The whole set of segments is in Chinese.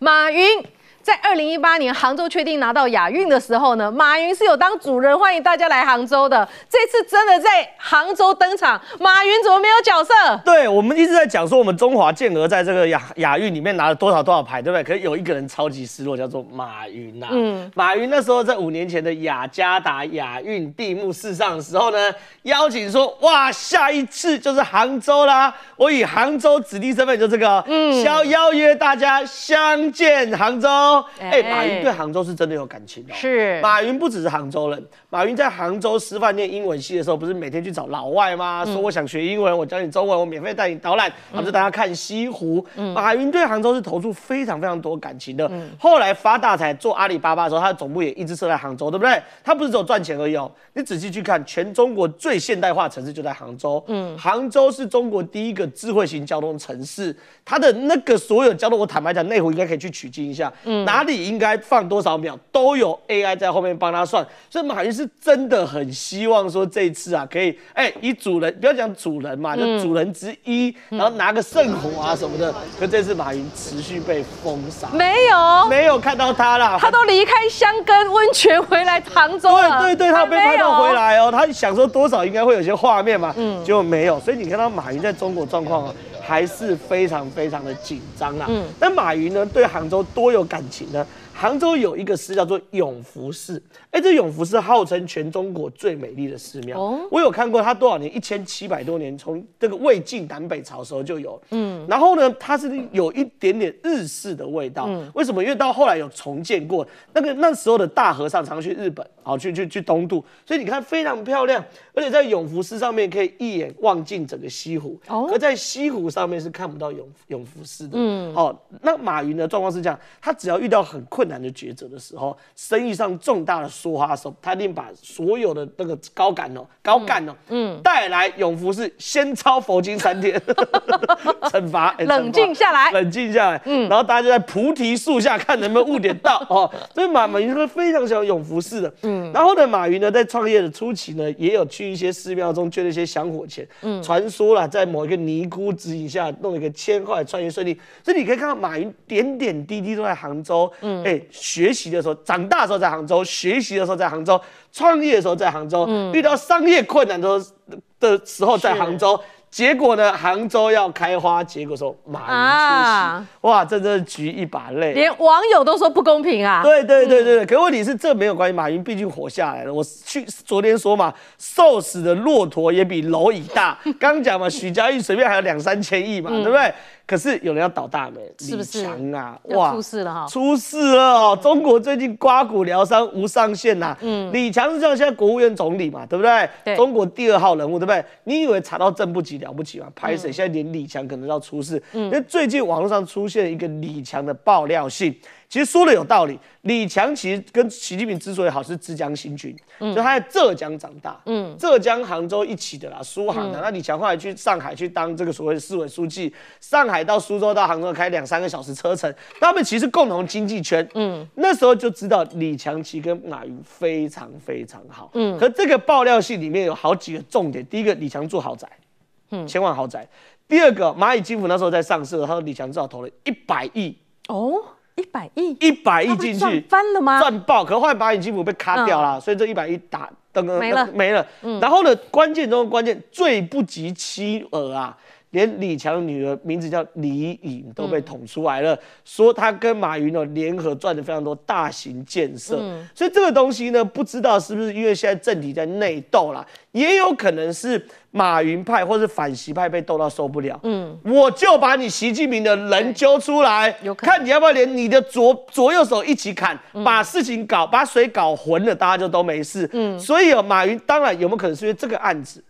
马云。在二零一八年杭州确定拿到亚运的时候呢，马云是有当主人欢迎大家来杭州的。这次真的在杭州登场，马云怎么没有角色？对我们一直在讲说，我们中华健儿在这个亚亚运里面拿了多少多少牌，对不对？可是有一个人超级失落，叫做马云呐。嗯，马云那时候在五年前的雅加达亚运闭幕式上的时候呢，邀请说：哇，下一次就是杭州啦！我以杭州子弟身份，就这个，嗯，邀邀约大家相见杭州。哎，马云对杭州是真的有感情。是，马云不只是杭州人。马云在杭州师范念英文系的时候，不是每天去找老外吗？说我想学英文，我教你中文，我免费带你导览，他们就带他看西湖。马云对杭州是投注非常非常多感情的。后来发大财做阿里巴巴的时候，他的总部也一直设在杭州，对不对？他不是只有赚钱而已。哦。你仔细去看，全中国最现代化城市就在杭州。嗯，杭州是中国第一个智慧型交通城市，它的那个所有交通，我坦白讲，内湖应该可以去取经一下。嗯，哪里应该放多少秒，都有 AI 在后面帮他算。所以马云。是真的很希望说这次啊，可以哎，以主人不要讲主人嘛，就主人之一，然后拿个圣火啊什么的。可这次马云持续被封杀，没有没有看到他啦，他都离开香根温泉回来杭州了。对对对，他拍到回来哦，他想说多少应该会有些画面嘛，嗯，结果没有。所以你看到马云在中国状况啊，还是非常非常的紧张啊。嗯，那马云呢，对杭州多有感情呢？杭州有一个寺叫做永福寺，哎，这永福寺号称全中国最美丽的寺庙。哦，我有看过，它多少年，一千七百多年，从这个魏晋南北朝时候就有。嗯，然后呢，它是有一点点日式的味道。嗯，为什么？因为到后来有重建过。那个那时候的大和尚常去日本，啊，去去去东渡，所以你看非常漂亮。而且在永福寺上面可以一眼望尽整个西湖。哦，而在西湖上面是看不到永永福寺的。嗯，哦，那马云的状况是这样，他只要遇到很困。难的抉择的时候，生意上重大的说话时候，他一定把所有的那个高干哦，高干哦，嗯，带来永福寺先抄佛经三天，惩罚，冷静下来，冷静下来，嗯，然后大家就在菩提树下看能不能悟点道哦。所以马云是非常喜欢永福寺的，嗯，然后呢，马云呢在创业的初期呢，也有去一些寺庙中捐了一些香火钱，嗯，传说了在某一个尼姑指引下弄了一个千块，创业顺利。所以你可以看到马云点点滴滴都在杭州，嗯，哎。学习的时候，长大时候在杭州；学习的时候在杭州，创业的时候在杭州；遇到商业困难的时候的时候在杭州。结果呢，杭州要开花，结果说马云缺席，哇，这真是局一把泪，连网友都说不公平啊！对对对对对。可问题是这没有关系，马云毕竟活下来了。我去昨天说嘛，瘦死的骆驼也比蝼蚁大。刚讲嘛，许家印随便还有两三千亿嘛，对不对？可是有人要倒大霉，李强啊，哇，出事了哈，出事了哦！中国最近刮骨疗伤无上限呐，嗯，李强是样，现在国务院总理嘛，对不对？对，中国第二号人物，对不对？你以为查到正不急了不起吗？拍谁？现在连李强可能要出事，因为最近网络上出现一个李强的爆料信。其实说的有道理，李强其实跟习近平之所以好，是浙江新军，就他在浙江长大，嗯，浙江杭州一起的啦，苏杭的。那李强后来去上海去当这个所谓的市委书记，上海到苏州到杭州开两三个小时车程，他们其实共同经济圈，嗯，那时候就知道李强奇跟马云非常非常好，嗯。可这个爆料信里面有好几个重点，第一个李强住豪宅，嗯，千万豪宅；第二个蚂蚁金服那时候在上市，他说李强至少投了一百亿，哦。一百亿，一百亿进去翻了吗？赚爆，可后来百亿基股被卡掉了，所以这一百亿打，等没了没了。然后呢？关键中的关键，最不及妻儿啊。连李强女儿名字叫李颖都被捅出来了，说他跟马云呢联合赚的非常多大型建设，所以这个东西呢，不知道是不是因为现在政体在内斗啦，也有可能是马云派或是反习派被斗到受不了，嗯，我就把你习近平的人揪出来，看你要不要连你的左左右手一起砍，把事情搞把水搞浑了，大家就都没事，嗯，所以哦，马云当然有没有可能是因为这个案子？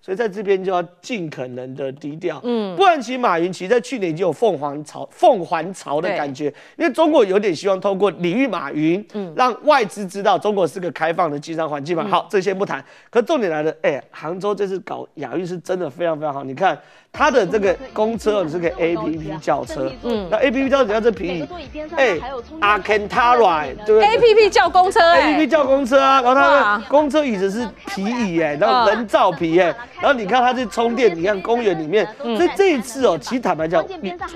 所以在这边就要尽可能的低调，嗯，不然其马云其在去年就有凤凰潮凤凰潮的感觉，因为中国有点希望透过礼遇马云，嗯，让外资知道中国是个开放的经商环境嘛。好，这先不谈，可重点来了，哎，杭州这次搞亚运是真的非常非常好，你看。它的这个公车哦，是可个 A P P 叫车，嗯，那 A P P 叫人家这皮椅，哎，阿肯塔拉对不对？A P P 叫公车，A P P 叫公车啊。然后它的公车椅子是皮椅哎，然后人造皮哎。然后你看它是充电，你看公园里面。所以这一次哦，其实坦白讲，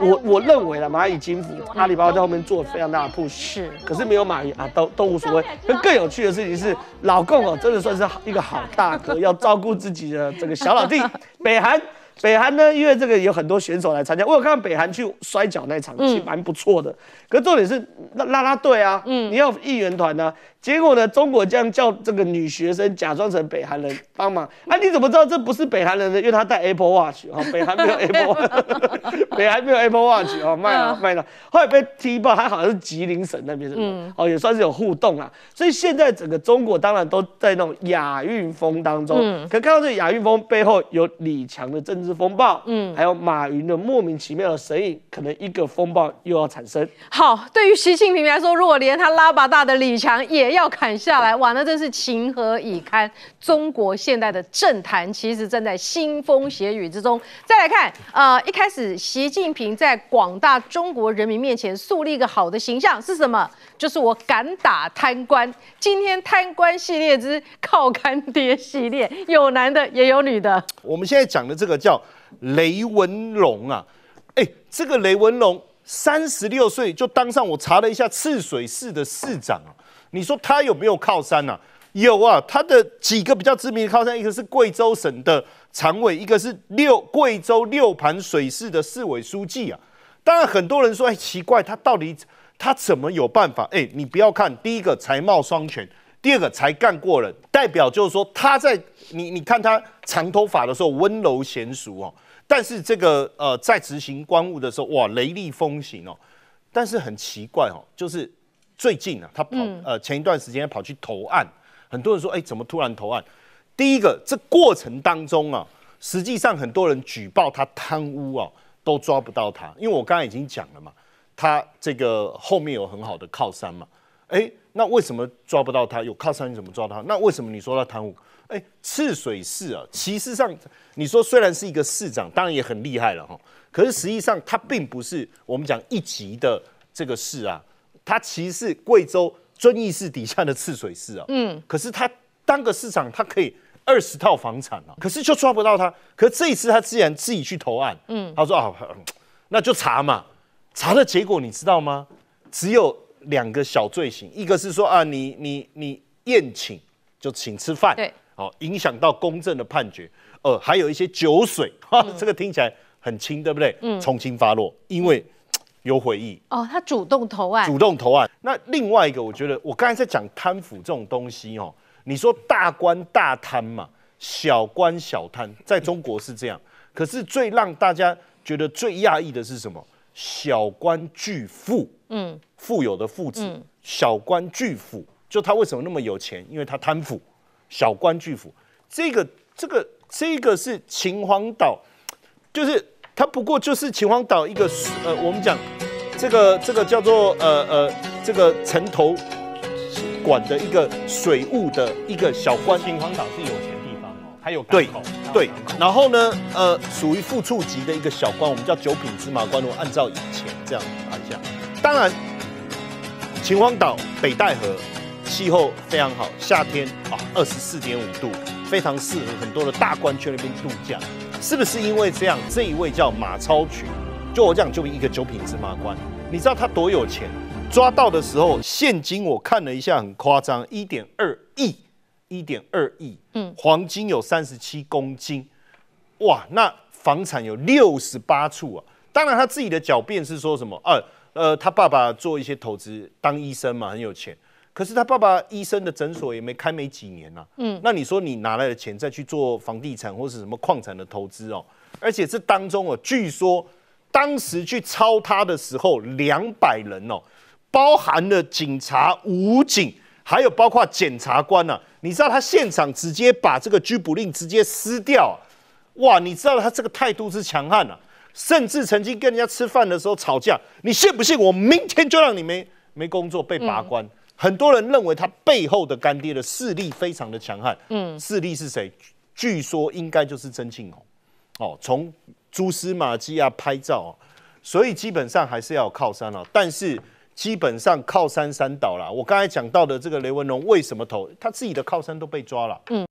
我我认为了蚂蚁金服、阿里巴巴在后面做了非常大的 push，是。可是没有蚂蚁啊，都都无所谓。更更有趣的事情是，老共哦，真的算是一个好大哥，要照顾自己的这个小老弟，北韩。北韩呢？因为这个有很多选手来参加，我有看北韩去摔跤那场，其实蛮不错的。可是重点是拉拉队啊，你要议员团啊。结果呢？中国这样叫这个女学生假装成北韩人帮忙。哎，你怎么知道这不是北韩人呢？因为他戴 Apple Watch，哦，北韩没有 Apple，北韩没有 Apple Watch，哦，卖了卖了。后来被踢爆，还好像是吉林省那边的，哦，也算是有互动啦。所以现在整个中国当然都在那种亚运风当中。嗯。可看到这亚运风背后有李强的政治风暴，嗯，还有马云的莫名其妙的神隐，可能一个风暴又要产生。好，对于习近平来说，如果连他拉把大的李强也。要砍下来哇！那真是情何以堪。中国现代的政坛其实正在腥风血雨之中。再来看，呃，一开始习近平在广大中国人民面前树立一个好的形象是什么？就是我敢打贪官。今天贪官系列之靠干爹系列，有男的也有女的。我们现在讲的这个叫雷文龙啊，哎，这个雷文龙。三十六岁就当上我查了一下赤水市的市长，你说他有没有靠山呐？有啊，他的几个比较知名的靠山，一个是贵州省的常委，一个是六贵州六盘水市的市委书记啊。当然很多人说，哎，奇怪，他到底他怎么有办法？哎，你不要看第一个才貌双全，第二个才干过人，代表就是说他在你你看他长头发的时候温柔娴熟哦。但是这个呃，在执行官务的时候，哇，雷厉风行哦。但是很奇怪哦，就是最近啊，他跑呃前一段时间跑去投案，很多人说，哎，怎么突然投案？第一个，这过程当中啊，实际上很多人举报他贪污啊，都抓不到他，因为我刚才已经讲了嘛，他这个后面有很好的靠山嘛。哎，那为什么抓不到他？有靠山你怎么抓他？那为什么你说他贪污？哎，赤水市啊，其实上你说虽然是一个市长，当然也很厉害了哈。可是实际上他并不是我们讲一级的这个市啊，他其实是贵州遵义市底下的赤水市啊。嗯。可是他当个市长，他可以二十套房产啊。可是就抓不到他。可是这一次他自然自己去投案。嗯。他说啊，那就查嘛。查的结果你知道吗？只有两个小罪行，一个是说啊，你你你宴请就请吃饭。对。好，影响到公正的判决，呃，还有一些酒水，哈，这个听起来很轻，对不对？嗯，从轻发落，因为 有悔意。哦，他主动投案，主动投案。那另外一个，我觉得我刚才在讲贪腐这种东西，哦，你说大官大贪嘛，小官小贪，在中国是这样。可是最让大家觉得最讶异的是什么？小官巨富，嗯，富有的父子，小官巨富，就他为什么那么有钱？因为他贪腐。小官巨府，这个、这个、这个是秦皇岛，就是它不过就是秦皇岛一个呃，我们讲这个这个叫做呃呃这个城头管的一个水务的一个小官。秦皇岛是有钱地方哦，还有港口。对，然后呢呃，属于副处级的一个小官，我们叫九品芝麻官。我按照以前这样看一下，当然秦皇岛北戴河。气候非常好，夏天啊，二十四点五度，非常适合很多的大官去那边度假。是不是因为这样？这一位叫马超群，就我讲，就一个九品芝麻官。你知道他多有钱？抓到的时候，现金我看了一下，很夸张，一点二亿，一点二亿。嗯，黄金有三十七公斤，哇，那房产有六十八处啊。当然，他自己的狡辩是说什么？二，呃，他爸爸做一些投资，当医生嘛，很有钱。可是他爸爸医生的诊所也没开没几年呐，嗯，那你说你拿来的钱再去做房地产或是什么矿产的投资哦，而且这当中哦，据说当时去抄他的时候，两百人哦，包含了警察、武警，还有包括检察官呐，你知道他现场直接把这个拘捕令直接撕掉，哇，你知道他这个态度是强悍呐，甚至曾经跟人家吃饭的时候吵架，你信不信我明天就让你没没工作被罢官。很多人认为他背后的干爹的势力非常的强悍，嗯，势力是谁？据说应该就是曾庆红，哦，从蛛丝马迹啊拍照，所以基本上还是要有靠山了。但是基本上靠山山倒了。我刚才讲到的这个雷文龙为什么投？他自己的靠山都被抓了，嗯。